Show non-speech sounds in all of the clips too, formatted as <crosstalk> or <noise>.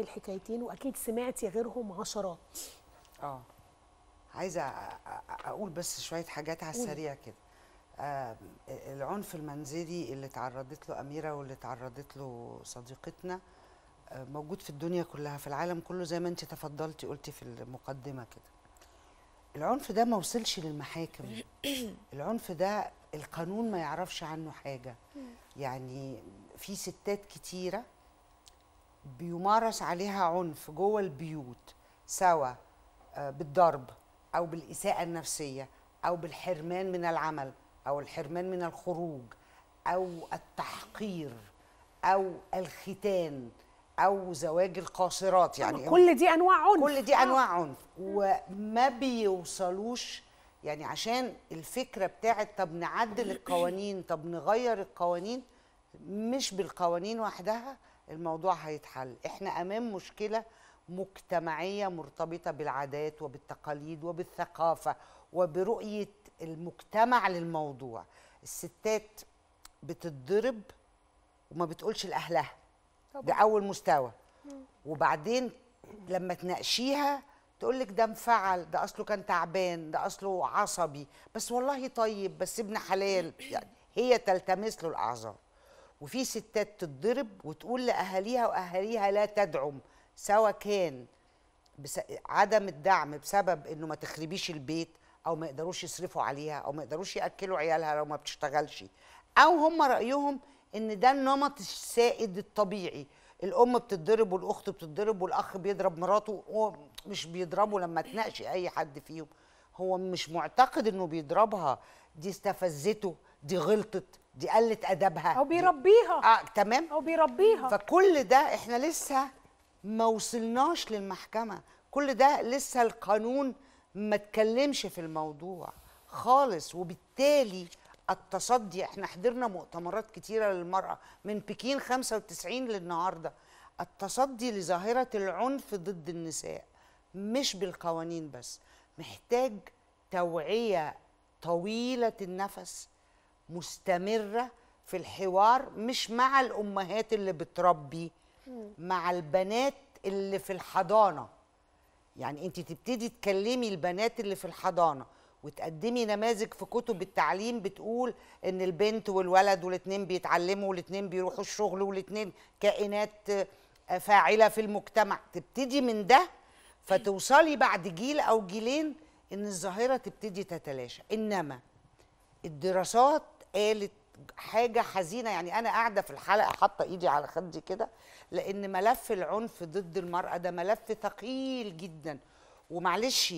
تسمعي الحكايتين واكيد سمعتي غيرهم عشرات اه عايزه اقول بس شويه حاجات على السريع كده آه العنف المنزلي اللي تعرضت له اميره واللي تعرضت له صديقتنا آه موجود في الدنيا كلها في العالم كله زي ما انت تفضلتي قلتي في المقدمه كده العنف ده ما وصلش للمحاكم <coughs> العنف ده القانون ما يعرفش عنه حاجه يعني في ستات كتيره بيمارس عليها عنف جوه البيوت سواء آه، بالضرب او بالاساءه النفسيه او بالحرمان من العمل او الحرمان من الخروج او التحقير او الختان او زواج القاصرات يعني كل دي انواع عنف كل دي آه. انواع عنف وما بيوصلوش يعني عشان الفكره بتاعت طب نعدل القوانين طب نغير القوانين مش بالقوانين وحدها الموضوع هيتحل احنا امام مشكله مجتمعيه مرتبطه بالعادات وبالتقاليد وبالثقافه وبرؤيه المجتمع للموضوع الستات بتتضرب وما بتقولش لاهلها ده اول مستوى وبعدين لما تناقشيها تقول لك ده انفعل ده اصله كان تعبان ده اصله عصبي بس والله طيب بس ابن حلال يعني هي تلتمس له الاعذار وفي ستات تتضرب وتقول لاهاليها واهاليها لا تدعم سواء كان بس عدم الدعم بسبب انه ما تخربيش البيت او ما يقدروش يصرفوا عليها او ما يقدروش ياكلوا عيالها لو ما بتشتغلش او هم رايهم ان ده النمط السائد الطبيعي الام بتتضرب والاخت بتتضرب والاخ بيضرب مراته ومش بيضربه لما تناقشي اي حد فيهم هو مش معتقد انه بيضربها دي استفزته دي غلطت دي قلت ادبها او بيربيها اه تمام او بيربيها فكل ده احنا لسه ما وصلناش للمحكمه كل ده لسه القانون ما اتكلمش في الموضوع خالص وبالتالي التصدي احنا حضرنا مؤتمرات كتيره للمراه من بكين 95 للنهارده التصدي لظاهره العنف ضد النساء مش بالقوانين بس محتاج توعيه طويله النفس مستمره في الحوار مش مع الامهات اللي بتربي مع البنات اللي في الحضانه يعني انت تبتدي تكلمي البنات اللي في الحضانه وتقدمي نماذج في كتب التعليم بتقول ان البنت والولد والاتنين بيتعلموا والاتنين بيروحوا الشغل والاتنين كائنات آه، فاعله في المجتمع تبتدي من ده فتوصلي بعد جيل او جيلين ان الظاهره تبتدي تتلاشى انما الدراسات قالت حاجه حزينه يعني انا قاعده في الحلقه حاطه ايدي على خدي كده لان ملف العنف ضد المراه ده ملف ثقيل جدا ومعلش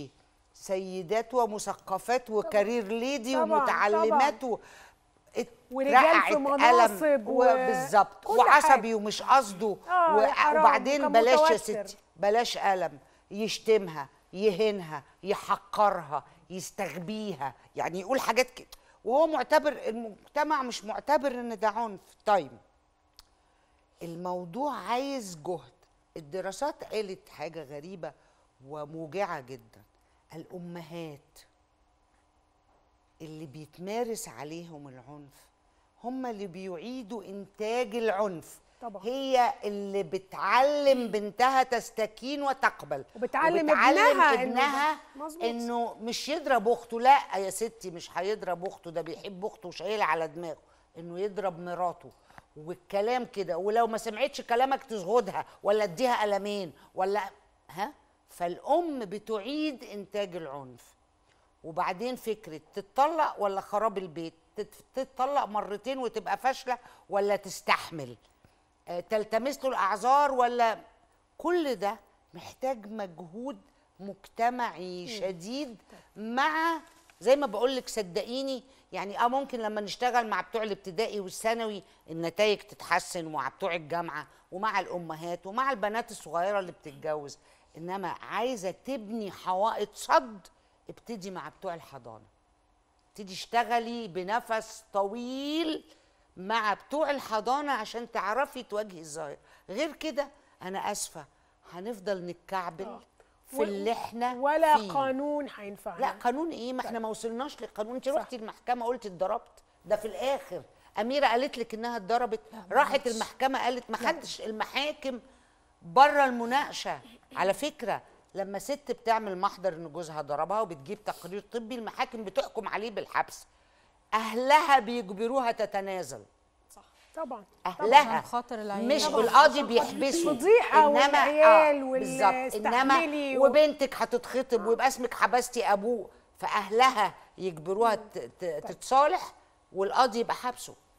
سيدات ومثقفات وكارير ليدي طبعًا ومتعلمات ورجال في مناصب بالظبط وعصبي حاجة. ومش قصده آه، و... وبعدين بلاش يا ستي بلاش قلم يشتمها يهنها يحقرها يستغبيها يعني يقول حاجات كده وهو معتبر المجتمع مش معتبر ان ده عنف طيب الموضوع عايز جهد الدراسات قالت حاجه غريبه وموجعه جدا الامهات اللي بيتمارس عليهم العنف هم اللي بيعيدوا انتاج العنف طبعا. هي اللي بتعلم بنتها تستكين وتقبل وبتعلم, وبتعلم ابنها, ابنها إنه, انه مش يضرب اخته لا يا ستي مش هيضرب اخته ده بيحب اخته وشايلها على دماغه انه يضرب مراته والكلام كده ولو ما سمعتش كلامك تزغدها ولا اديها قلمين ولا ها فالام بتعيد انتاج العنف وبعدين فكره تتطلق ولا خراب البيت تتطلق مرتين وتبقى فاشله ولا تستحمل آه، تلتمس له الاعذار ولا كل ده محتاج مجهود مجتمعي شديد مع زي ما بقول لك صدقيني يعني اه ممكن لما نشتغل مع بتوع الابتدائي والثانوي النتائج تتحسن ومع بتوع الجامعه ومع الامهات ومع البنات الصغيره اللي بتتجوز انما عايزه تبني حوائط صد ابتدي مع بتوع الحضانه ابتدي اشتغلي بنفس طويل مع بتوع الحضانه عشان تعرفي تواجهي الظاهر غير كده انا اسفه هنفضل نتكعبل آه. في اللي احنا ولا فيه. قانون هينفعنا لا قانون ايه ما احنا طيب. ما وصلناش لقانون انت رحتي المحكمه قلت اتضربت ده في الاخر اميره قالت لك انها اتضربت راحت المحكمه قالت ما حدش المحاكم بره المناقشه على فكره لما ست بتعمل محضر ان جوزها ضربها وبتجيب تقرير طبي المحاكم بتحكم عليه بالحبس اهلها بيجبروها تتنازل صح طبعا اهلها طبعا. خاطر العيال مش القاضي بيحبسه فضيحه آه، والعيال بالظبط انما و... وبنتك هتتخطب ويبقى اسمك حبستي ابوه فاهلها يجبروها تتصالح والقاضي يبقى حبسه